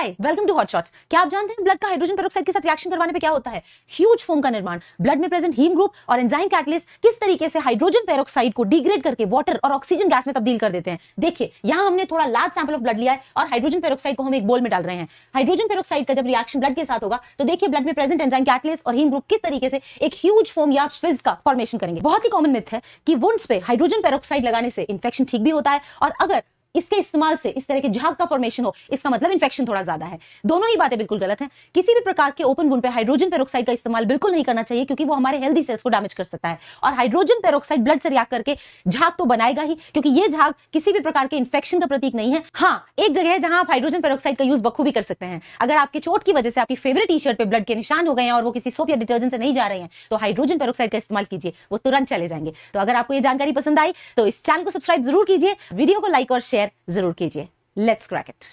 hi welcome to hot shots क्या आप जानते हैं ब्लड का हाइड्रोजन पेरोक्साइड के साथ रिएक्शन करवाने पे क्या होता है ह्यूज फोम का निर्माण ब्लड में प्रेजेंट हीम ग्रुप और एंजाइम कैटलिस्ट किस तरीके से हाइड्रोजन पेरोक्साइड को डिग्रेड करके वाटर और ऑक्सीजन गैस में तब्दील कर देते हैं देखिए यहां हमने थोड़ा लार्ज सैंपल ऑफ ब्लड लिया है और हाइड्रोजन पेरोक्साइड को हम एक बोल में डाल रहे हैं हाइड्रोजन पेरोक्साइड का जब रिएक्शन ब्लड के साथ होगा तो देखिए ब्लड में प्रेजेंट एंजाइम कैटलिस्ट और हीम ग्रुप किस तरीके से एक ह्यूज फोम या स्विज का फॉर्मेशन करेंगे बहुत ही कॉमन मिथ है कि वुंड्स पे हाइड्रोजन पेरोक्साइड लगाने से इन्फेक्शन ठीक भी होता है और अगर इसके इस्तेमाल से इस तरह के झाग का फॉर्मेशन हो इसका मतलब इन्फेक्शन थोड़ा ज्यादा है दोनों ही बातें बिल्कुल गलत है किसी भी प्रकार के ओपन वुंड पे हाइड्रोजन पेरोक्साइड का इस्तेमाल बिल्कुल नहीं करना चाहिए क्योंकि वो हमारे हेल्दी सेल्स को डैमेज कर सकता है और हाइड्रोजन पेरोक्साइड ब्लड से रिया करके झाग तो बनाएगा ही क्योंकि ये झाग किसी भी प्रकार के इन्फेक्शन का प्रतीक नहीं है हाँ एक जगह है जहां आप हाइड्रोजन पेरोक्साइड का यूज बखूबी कर सकते हैं अगर आपके चोट की वजह से आपकी फेवरेट टी शर्ट पर ब्लड के निशान हो गए हैं और वो किसी सोप या डिटर्जेंट से नहीं जा रहे हैं तो हाइड्रोजन पेरोक्साइड का इस्तेमाल कीजिए वो तुरंत चले जाएंगे तो अगर आपको यह जानकारी पसंद आई तो इस चैनल को सब्सक्राइब जरूर कीजिए वीडियो को लाइक और शेयर शेयर जरूर कीजिए लेट्स क्रैक इट